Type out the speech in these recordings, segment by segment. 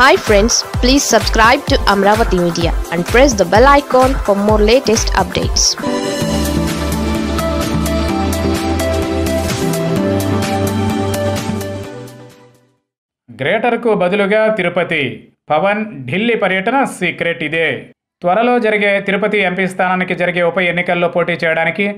hi friends please subscribe to Amaravati media and press the bell icon for more latest updates గ్రేటర్కు బదులుగా తిరుపతి పవన్ ఢిల్లీ పర్యటన secret ఇదే త్వరలో జరిగే తిరుపతి ఎంపీ స్థానానికి జరిగే ఉప ఎన్నికల్లో పోటీ చేయడానికి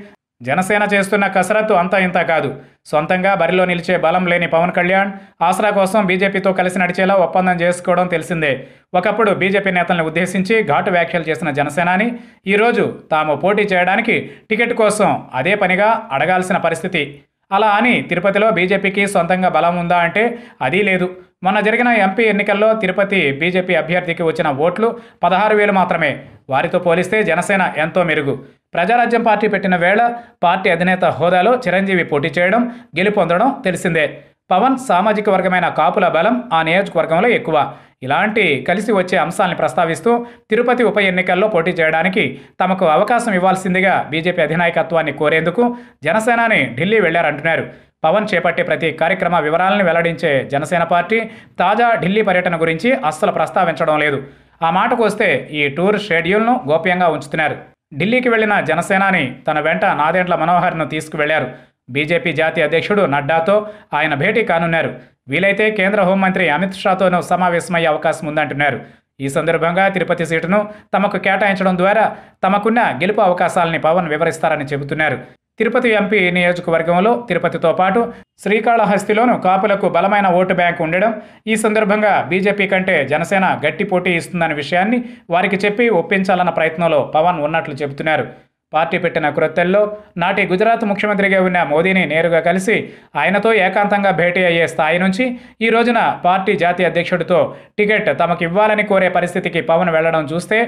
జనసేన చేస్తున్న కసరత్తు అంతా ఇంత కాదు సొంతంగా బరిలో నిలిచే బలం లేని పవన్ కళ్యాణ్ ఆసరా కోసం బీజేపీతో కలిసి నడిచేలా ఒప్పందం చేసుకోవడం తెలిసిందే ఒకప్పుడు బీజేపీ నేతలను ఉద్దేశించి ఘాటు వ్యాఖ్యలు చేసిన జనసేనాని ఈరోజు తాము పోటీ చేయడానికి టికెట్ కోసం అదే పనిగా అడగాల్సిన పరిస్థితి అలా అని తిరుపతిలో బీజేపీకి సొంతంగా బలం ఉందా అంటే అదీ లేదు మొన్న జరిగిన ఎంపీ ఎన్నికల్లో తిరుపతి బీజేపీ అభ్యర్థికి వచ్చిన ఓట్లు పదహారు వేలు మాత్రమే వారితో పోలిస్తే జనసేన ఎంతో మెరుగు ప్రజారాజ్యం పార్టీ పెట్టిన వేళ పార్టీ అధినేత హోదాలో చిరంజీవి పోటీ చేయడం గెలుపొందడం తెలిసిందే పవన్ సామాజిక వర్గమైన కాపుల బలం ఆ నియోజకవర్గంలో ఎక్కువ ఇలాంటి కలిసి వచ్చే అంశాలను ప్రస్తావిస్తూ తిరుపతి ఉప ఎన్నికల్లో పోటీ చేయడానికి తమకు అవకాశం ఇవ్వాల్సిందిగా బీజేపీ అధినాయకత్వాన్ని కోరేందుకు జనసేనని ఢిల్లీ వెళ్లారంటున్నారు పవన్ చేపట్టే ప్రతి కార్యక్రమ వివరాలను వెల్లడించే జనసేన పార్టీ తాజా ఢిల్లీ పర్యటన గురించి అస్సలు ప్రస్తావించడం లేదు ఆ మాటకు వస్తే ఈ టూర్ షెడ్యూల్ను గోప్యంగా ఉంచుతున్నారు ఢిల్లీకి వెళ్లిన జనసేనాని తన వెంట నాదేండ్ల మనోహర్ను తీసుకువెళ్లారు బీజేపీ జాతీయ అధ్యక్షుడు నడ్డాతో ఆయన భేటీ కానున్నారు వీలైతే కేంద్ర హోంమంత్రి అమిత్ షాతోనూ సమావేశమయ్యే అవకాశం ఉందంటున్నారు ఈ సందర్భంగా తిరుపతి సీటును తమకు కేటాయించడం ద్వారా తమకున్న గెలుపు అవకాశాలని పవన్ వివరిస్తారని చెబుతున్నారు తిరుపతి ఎంపీ నియోజకవర్గంలో తిరుపతితో పాటు శ్రీకాళహస్తిలోను కాపులకు బలమైన ఓటు బ్యాంక్ ఉండడం ఈ సందర్భంగా బీజేపీ కంటే జనసేన గట్టి పోటీ ఇస్తుందన్న విషయాన్ని వారికి చెప్పి ఒప్పించాలన్న ప్రయత్నంలో పవన్ ఉన్నట్లు చెబుతున్నారు పార్టీ పెట్టిన క్రొత్తల్లో నాటి గుజరాత్ ముఖ్యమంత్రిగా ఉన్న మోదీని నేరుగా కలిసి ఆయనతో ఏకాంతంగా భేటీ అయ్యే స్థాయి నుంచి ఈ రోజున పార్టీ జాతీయ అధ్యక్షుడితో టికెట్ తమకివ్వాలని కోరే పరిస్థితికి పవన్ వెళ్లడం చూస్తే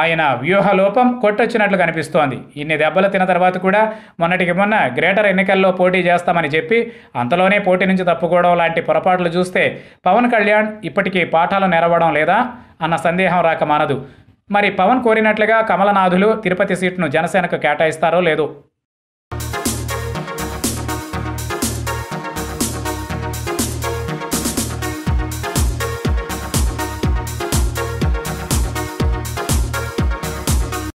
ఆయన వ్యూహలోపం కొట్టొచ్చినట్లు కనిపిస్తోంది ఇన్ని దెబ్బలు తిన్న తర్వాత కూడా మొన్నటికి మొన్న గ్రేటర్ ఎన్నికల్లో పోటీ చేస్తామని చెప్పి అంతలోనే పోటీ నుంచి తప్పుకోవడం లాంటి పొరపాట్లు చూస్తే పవన్ కళ్యాణ్ ఇప్పటికీ పాఠాలు నెరవడం లేదా అన్న సందేహం రాక మానదు మరి పవన్ కోరినట్లుగా కమలనాథులు తిరుపతి సీట్ను జనసేనకు కేటాయిస్తారో లేదో